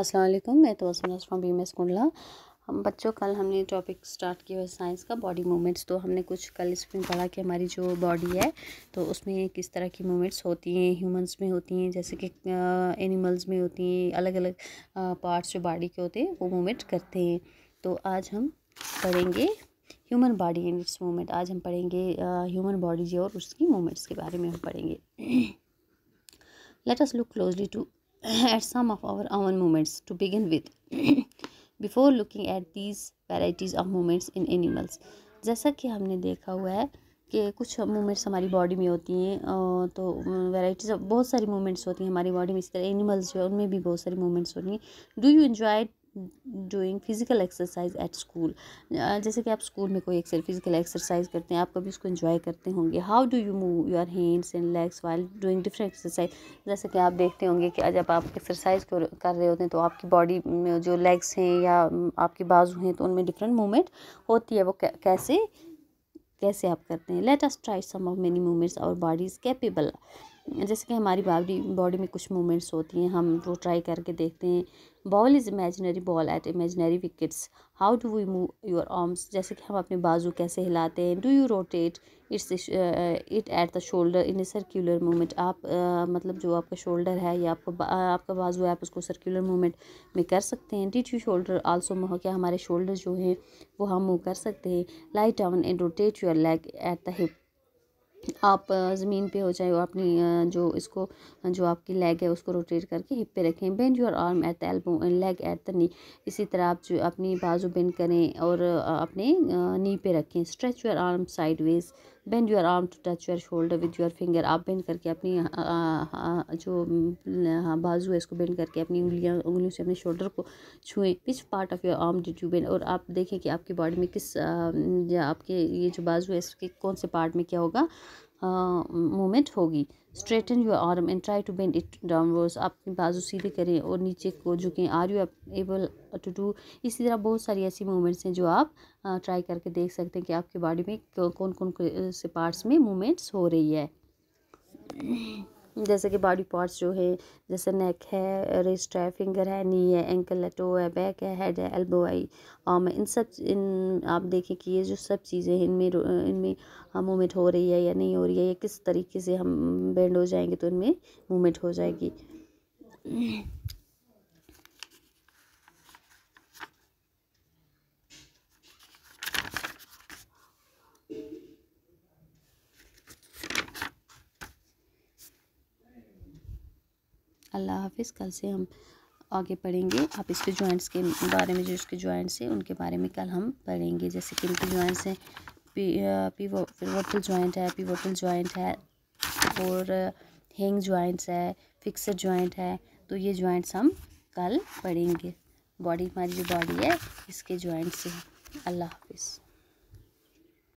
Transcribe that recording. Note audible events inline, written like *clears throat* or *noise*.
अस्सलाम वालेकुम मैं तो फ्रॉम बी एम कुंडला हम बच्चों कल हमने टॉपिक स्टार्ट किया है साइंस का बॉडी मूवमेंट्स तो हमने कुछ कल इसमें पढ़ा कि हमारी जो बॉडी है तो उसमें किस तरह की मूवमेंट्स होती हैं ह्यूमंस में होती हैं जैसे कि एनिमल्स में होती हैं अलग अलग पार्ट्स जो बॉडी के होते हैं वो मूवमेंट करते हैं तो आज हम पढ़ेंगे human body and its movement आज हम पढ़ेंगे ह्यूमन बॉडीज और उसकी मूवमेंट्स के बारे में हम पढ़ेंगे let us look closely to *laughs* at some of our own movements to begin with *clears throat* before looking at these varieties of movements in animals जैसा कि हमने देखा हुआ है कि कुछ मूवमेंट्स हमारी बॉडी में होती हैं तो वैराइटीज़ बहुत सारी मूवमेंट्स होती हैं हमारी बॉडी में इस तरह एनिमल्स जो है उनमें भी बहुत सारी मूवमेंट्स होती हैं do you enjoy doing physical exercise at school जैसे कि आप स्कूल में कोई एक्सर फिज़िकल एक्सरसाइज करते हैं आप कभी उसको इंजॉय करते होंगे how do you move your hands and legs while doing different exercise जैसे कि आप देखते होंगे कि जब आप एक्सरसाइज कर रहे होते हैं तो आपकी बॉडी में जो लेग्स हैं या आपकी बाजू हैं तो उनमें डिफरेंट मूवमेंट होती है वो कैसे कैसे आप करते हैं let us try some of many movements our body is capable जैसे कि हमारी बॉडी बॉडी में कुछ मूवमेंट्स होती हैं हम वो ट्राई करके देखते हैं ball is imaginary ball at imaginary wickets how do we move your arms जैसे कि हम अपने बाजू कैसे हिलाते हैं do you rotate its it at the shoulder in circular movement आप uh, मतलब जो आपका शोल्डर है या आपका आपका बाजू है आप उसको सर्कुलर मूवमेंट में कर सकते हैं डिट यू शोल्डर आल्सो मोह क्या हमारे शोल्डर जो हैं वो हम मूव कर सकते हैं light down and rotate your leg at the hip आप ज़मीन पे हो जाए और अपनी जो इसको जो आपकी लेग है उसको रोटेट करके हिप पे रखें bend your arm at the elbow and leg at the knee इसी तरह आप जो अपनी बाजू बेंड करें और अपने नी पे रखें stretch your arm sideways bend your arm to touch your shoulder with your finger आप बेंड करके अपनी जो बाजू है इसको बेंड करके अपनी उंगलियाँ उंगलियों से अपने शोल्डर को छुएं which part of your arm did you bend और आप देखें कि आपकी बॉडी में किस आ, या आपके ये जो बाजू है इसके कौन से पार्ट में क्या होगा मूवमेंट होगी straighten your arm and try to bend it downwards अपनी बाजू सीधे करें और नीचे को झुकें are you able to do इसी तरह बहुत सारी ऐसी मूवमेंट्स हैं जो आप ट्राई करके देख सकते हैं कि आपकी बॉडी में कौन कौन से पार्ट्स में मूवमेंट्स हो रही है जैसे कि बॉडी पार्ट्स जो है जैसे नेक है रिस्ट है फिंगर है नी है एंकल है टो है बैक है हेड है एल्बो है आर्म है इन सब इन आप देखें कि ये जो सब चीज़ें हैं इनमें इनमें मूवमेंट हाँ, हो रही है या नहीं हो रही है या किस तरीके से हम बेंड हो जाएंगे तो इनमें मूवमेंट हो जाएगी अल्लाह हाफिज़ कल से हम आगे पढ़ेंगे आप इसके जॉइंट्स के बारे में जो इसके जॉइंट्स हैं उनके बारे में कल हम पढ़ेंगे जैसे कि इनके जॉइंट्स हैं पी पी जॉइंट है पिवोटल जॉइंट है और हेंग जॉइंट्स है फिक्सर जॉइंट है तो ये जॉइंट्स हम कल पढ़ेंगे बॉडी हमारी जो बॉडी है इसके जॉइंट्स हैं अल्लाह हाफिज़